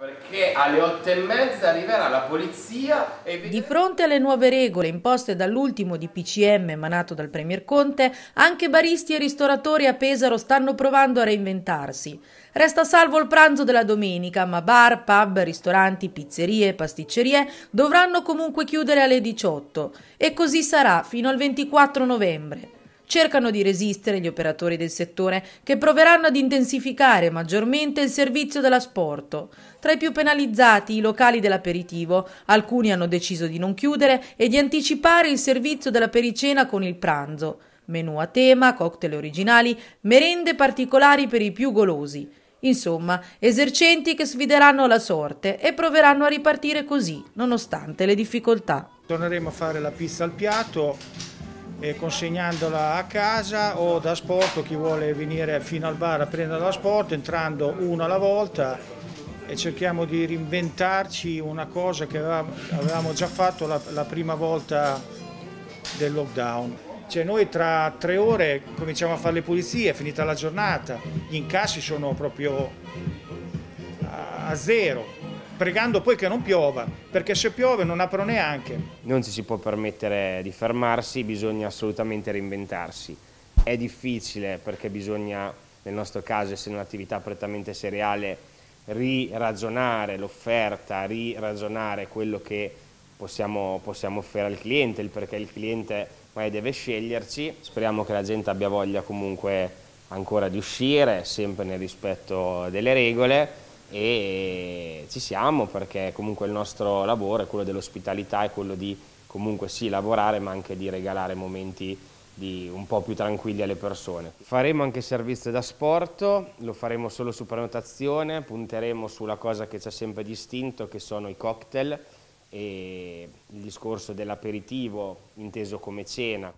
Perché alle otto e mezza arriverà la polizia e... Di fronte alle nuove regole imposte dall'ultimo DPCM emanato dal Premier Conte, anche baristi e ristoratori a Pesaro stanno provando a reinventarsi. Resta salvo il pranzo della domenica, ma bar, pub, ristoranti, pizzerie e pasticcerie dovranno comunque chiudere alle 18. E così sarà fino al 24 novembre cercano di resistere gli operatori del settore che proveranno ad intensificare maggiormente il servizio dell'asporto. Tra i più penalizzati i locali dell'aperitivo, alcuni hanno deciso di non chiudere e di anticipare il servizio della pericena con il pranzo. Menù a tema, cocktail originali, merende particolari per i più golosi. Insomma, esercenti che sfideranno la sorte e proveranno a ripartire così, nonostante le difficoltà. Torneremo a fare la pista al piatto, eh, consegnandola a casa o da sport chi vuole venire fino al bar a prendere da sport entrando una alla volta e cerchiamo di reinventarci una cosa che avevamo già fatto la, la prima volta del lockdown. Cioè noi tra tre ore cominciamo a fare le pulizie, è finita la giornata, gli incassi sono proprio a, a zero pregando poi che non piova, perché se piove non apro neanche. Non ci si può permettere di fermarsi, bisogna assolutamente reinventarsi. È difficile perché bisogna, nel nostro caso, essendo un'attività prettamente seriale, riragionare l'offerta, riragionare quello che possiamo, possiamo offrire al cliente, il perché il cliente magari deve sceglierci. Speriamo che la gente abbia voglia comunque ancora di uscire, sempre nel rispetto delle regole e ci siamo perché comunque il nostro lavoro è quello dell'ospitalità, è quello di comunque sì lavorare ma anche di regalare momenti di un po' più tranquilli alle persone. Faremo anche servizio da sport, lo faremo solo su prenotazione, punteremo sulla cosa che ci ha sempre distinto che sono i cocktail e il discorso dell'aperitivo inteso come cena.